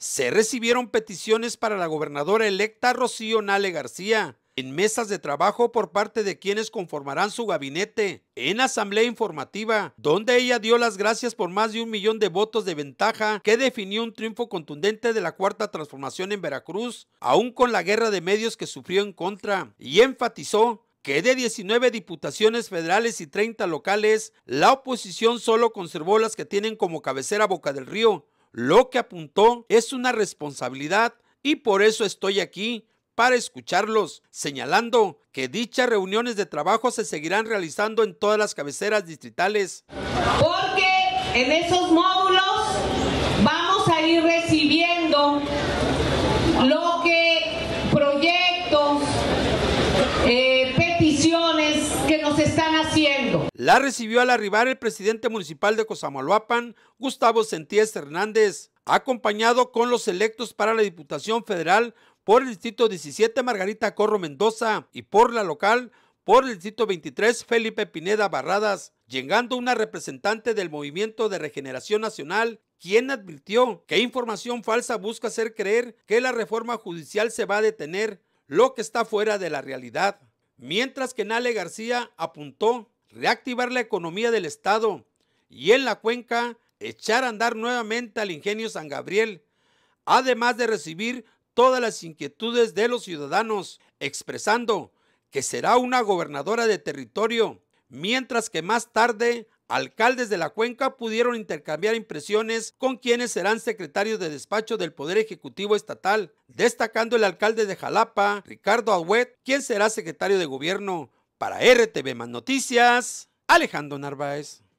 se recibieron peticiones para la gobernadora electa Rocío Nale García en mesas de trabajo por parte de quienes conformarán su gabinete, en asamblea informativa, donde ella dio las gracias por más de un millón de votos de ventaja que definió un triunfo contundente de la cuarta transformación en Veracruz, aún con la guerra de medios que sufrió en contra, y enfatizó que de 19 diputaciones federales y 30 locales, la oposición solo conservó las que tienen como cabecera Boca del Río, lo que apuntó es una responsabilidad y por eso estoy aquí para escucharlos, señalando que dichas reuniones de trabajo se seguirán realizando en todas las cabeceras distritales. Porque en esos están haciendo. La recibió al arribar el presidente municipal de Cosamaloapan, Gustavo Sentíes Hernández, acompañado con los electos para la Diputación Federal por el Distrito 17 Margarita Corro Mendoza y por la local por el Distrito 23 Felipe Pineda Barradas, llegando una representante del Movimiento de Regeneración Nacional quien advirtió que información falsa busca hacer creer que la reforma judicial se va a detener, lo que está fuera de la realidad. Mientras que Nale García apuntó reactivar la economía del Estado y en la cuenca echar a andar nuevamente al ingenio San Gabriel, además de recibir todas las inquietudes de los ciudadanos, expresando que será una gobernadora de territorio, mientras que más tarde Alcaldes de la cuenca pudieron intercambiar impresiones con quienes serán secretarios de despacho del Poder Ejecutivo Estatal, destacando el alcalde de Jalapa, Ricardo Agüet, quien será secretario de gobierno. Para RTV Más Noticias, Alejandro Narváez.